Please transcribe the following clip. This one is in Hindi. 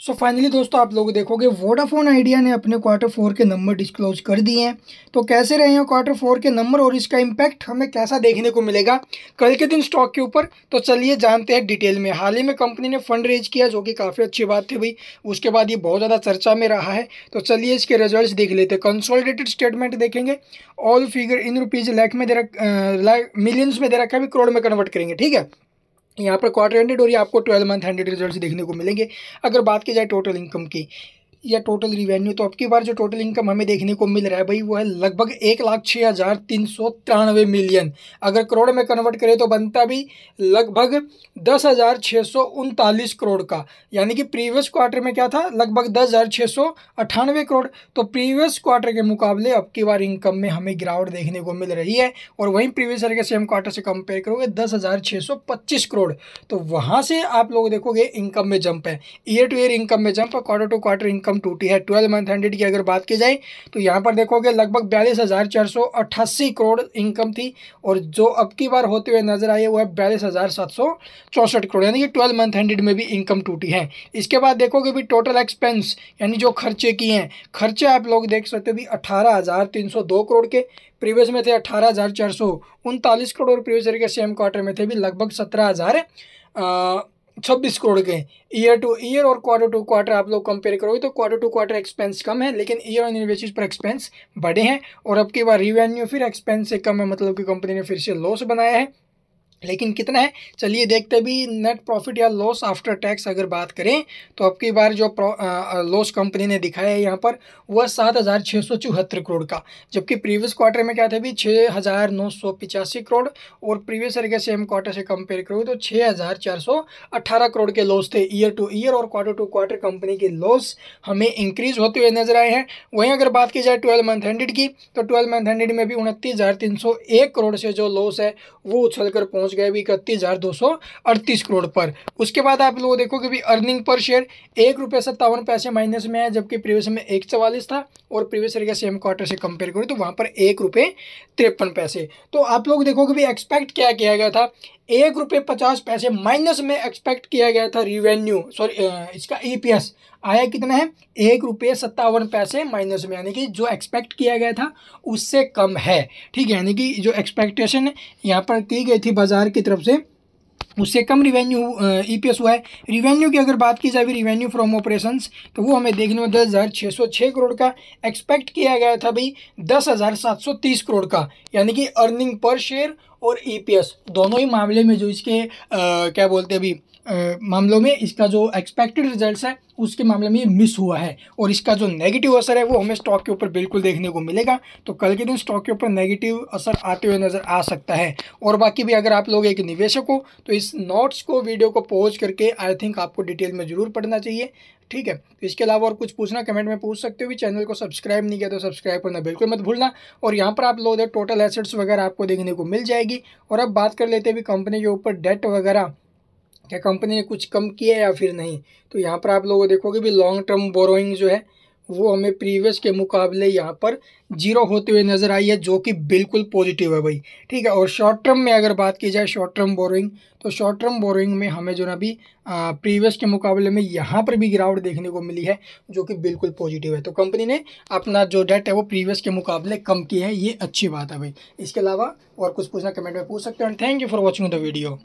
सो so फाइनली दोस्तों आप लोग देखोगे वोडाफोन आइडिया ने अपने क्वार्टर फोर के नंबर डिस्क्लोज कर दिए हैं तो कैसे रहे हैं क्वार्टर फोर के नंबर और इसका इम्पैक्ट हमें कैसा देखने को मिलेगा कल के दिन स्टॉक के ऊपर तो चलिए जानते हैं डिटेल में हाल ही में कंपनी ने फंड रेज किया जो कि काफ़ी अच्छी बात थी भाई उसके बाद ये बहुत ज़्यादा चर्चा में रहा है तो चलिए इसके रिजल्ट देख लेते हैं कंसोलिडेटेड स्टेटमेंट देखेंगे all figure in rupees lakh में दे रख मिलियंस में दे रखा है करोड़ में कन्वर्ट करेंगे ठीक है यहाँ पर क्वार्टर हंड्रेड और ये आपको ट्वेल्व मंथ हंड्रेड रिजल्ट देखने को मिलेंगे अगर बात की जाए टोटल इनकम की या टोटल रिवेन्यू तो अब की बार जो टोटल इनकम हमें देखने को मिल रहा है भाई वो है लगभग एक लाख छः हज़ार तीन सौ तिरानवे मिलियन अगर करोड़ में कन्वर्ट करें तो बनता भी लगभग दस हज़ार छः सौ उनतालीस करोड़ का यानी कि प्रीवियस क्वार्टर में क्या था लगभग दस हज़ार छः सौ अट्ठानवे करोड़ तो प्रीवियस क्वार्टर के मुकाबले अब की बार इनकम में हमें गिरावट देखने को मिल रही है और वहीं प्रीवियस ईयर के सेम क्वार्टर से कंपेयर करोगे दस हज़ार छः सौ पच्चीस करोड़ तो वहाँ से आप लोग देखोगे इनकम में जंप है ईयर टू ईयर इनकम में जंप और क्वार्टर टू क्वार्टर इनकम रकम टूटी है ट्वेल्व मंथ एंडेड की अगर बात की जाए तो यहाँ पर देखोगे लगभग बयालीस हज़ार चार सौ अट्ठासी करोड़ इनकम थी और जो अब की बार होते हुए नजर आई है वह बयालीस हज़ार सात सौ चौंसठ करोड़ यानी कि ट्वेल्व मंथ हंड्रेड में भी इनकम टूटी है इसके बाद देखोगे भी टोटल एक्सपेंस यानी जो खर्चे किए हैं खर्चे आप लोग देख सकते हो भी अठारह हज़ार तीन सौ दो करोड़ के प्रीवियस में थे अठारह हज़ार चार सौ उनतालीस करोड़ और प्रीवियस ईयर के सेम क्वार्टर में थे भी लगभग सत्रह हज़ार छब्बीस करोड़ के ईयर टू ईयर और क्वार्टर टू क्वार्टर आप लोग कंपेयर करोगे तो क्वार्टर टू क्वार्टर एक्सपेंस कम है लेकिन ईयर ऑन ईयर बेसिस पर एक्सपेंस बढ़े हैं और अब की बार रिवेन्यू फिर एक्सपेंस से कम है मतलब कि कंपनी ने फिर से लॉस बनाया है लेकिन कितना है चलिए देखते भी नेट प्रॉफिट या लॉस आफ्टर टैक्स अगर बात करें तो अब की बार जो लॉस कंपनी ने दिखाया है यहाँ पर वह सात हज़ार छः सौ चौहत्तर करोड़ का जबकि प्रीवियस क्वार्टर में क्या था भी छः हज़ार नौ सौ पिचासी करोड़ और प्रीवियस ईयर के सेम क्वार्टर से कंपेयर करोगे तो छः हज़ार चार सौ अट्ठारह करोड़ के लॉस थे ईयर टू ईयर और क्वार्टर टू क्वार्टर कंपनी के लॉस हमें इंक्रीज होते हुए नजर आए हैं वहीं अगर बात की जाए ट्वेल्व मंथ हंड्रेड की तो ट्वेल्व मंथ हंड्रेड में भी उनतीस हज़ार तीन सौ एक करोड़ से जो लॉस है वो उछल कर पहुँच पहुंच गए अभी इकतीस हज़ार दो सौ अड़तीस करोड़ पर उसके बाद आप लोग देखो कि अर्निंग पर शेयर एक रुपये सत्तावन पैसे माइनस में है जबकि प्रीवियस में एक चवालीस था और प्रीवियस ईयर का सेम क्वार्टर से कंपेयर करें तो वहाँ पर एक रुपये तिरपन पैसे तो आप लोग देखो कि एक्सपेक्ट क्या किया गया था एक रुपये पचास पैसे माइनस में एक्सपेक्ट किया गया था रिवेन्यू सॉरी इसका ईपीएस e आया कितना है एक रुपये सत्तावन पैसे माइनस में यानी कि जो एक्सपेक्ट किया गया था उससे कम है ठीक है यानी कि जो एक्सपेक्टेशन यहाँ पर की गई थी बाज़ार की तरफ से उससे कम रिवेन्यू ईपीएस e हुआ है रिवेन्यू की अगर बात की जाए भी रिवेन्यू फ्रॉम ऑपरेशंस तो वो हमें देखने में दस हज़ार छः सौ छः करोड़ का एक्सपेक्ट किया गया था भाई दस हज़ार सात सौ तीस करोड़ का यानी कि अर्निंग पर शेयर और ई e दोनों ही मामले में जो इसके आ, क्या बोलते हैं अभी मामलों में इसका जो एक्सपेक्टेड रिजल्ट्स है उसके मामले में ये मिस हुआ है और इसका जो नेगेटिव असर है वो हमें स्टॉक के ऊपर बिल्कुल देखने को मिलेगा तो कल के दिन स्टॉक के ऊपर नेगेटिव असर आते हुए नज़र आ सकता है और बाकी भी अगर आप लोग एक निवेशक हो तो इस नोट्स को वीडियो को पॉज करके आई थिंक आपको डिटेल में ज़रूर पढ़ना चाहिए ठीक है तो इसके अलावा और कुछ पूछना कमेंट में पूछ सकते हो भी चैनल को सब्सक्राइब नहीं किया तो सब्सक्राइब करना बिल्कुल मत भूलना और यहाँ पर आप लोग टोटल एसेट्स वगैरह आपको देखने को मिल जाएगी और अब बात कर लेते हैं भी कंपनी के ऊपर डेट वगैरह क्या कंपनी ने कुछ कम किया है या फिर नहीं तो यहाँ पर आप लोग देखोगे भी लॉन्ग टर्म बोरोइंग जो है वो हमें प्रीवियस के मुकाबले यहाँ पर जीरो होते हुए नज़र आई है जो कि बिल्कुल पॉजिटिव है भाई ठीक है और शॉर्ट टर्म में अगर बात की जाए शॉर्ट टर्म बोरोइंग तो शॉर्ट टर्म बोरोइंग में हमें जो ना अभी प्रीवियस के मुकाबले में यहाँ पर भी गिरावट देखने को मिली है जो कि बिल्कुल पॉजिटिव है तो कंपनी ने अपना जो डेट है वो प्रीवियस के मुकाबले कम किया है ये अच्छी बात है भाई इसके अलावा और कुछ पूछना कमेंट में पूछ सकते हैं thank you for watching the video